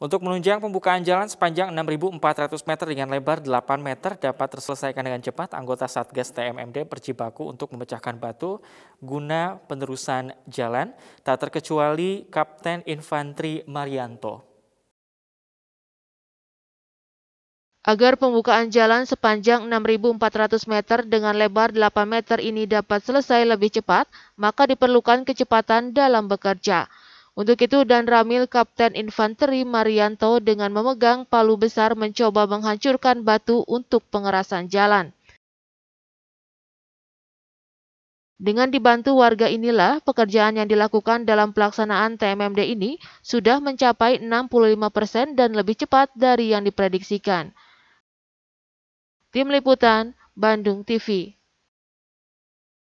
Untuk menunjang pembukaan jalan sepanjang 6.400 meter dengan lebar 8 meter dapat terselesaikan dengan cepat, anggota Satgas TMMD berjibaku untuk memecahkan batu guna penerusan jalan, tak terkecuali Kapten Infantri Marianto. Agar pembukaan jalan sepanjang 6.400 meter dengan lebar 8 meter ini dapat selesai lebih cepat, maka diperlukan kecepatan dalam bekerja. Untuk itu, Dan Ramil Kapten Infanteri Marianto dengan memegang palu besar mencoba menghancurkan batu untuk pengerasan jalan. Dengan dibantu warga inilah, pekerjaan yang dilakukan dalam pelaksanaan TMMD ini sudah mencapai 65% persen dan lebih cepat dari yang diprediksikan. Tim Liputan, Bandung TV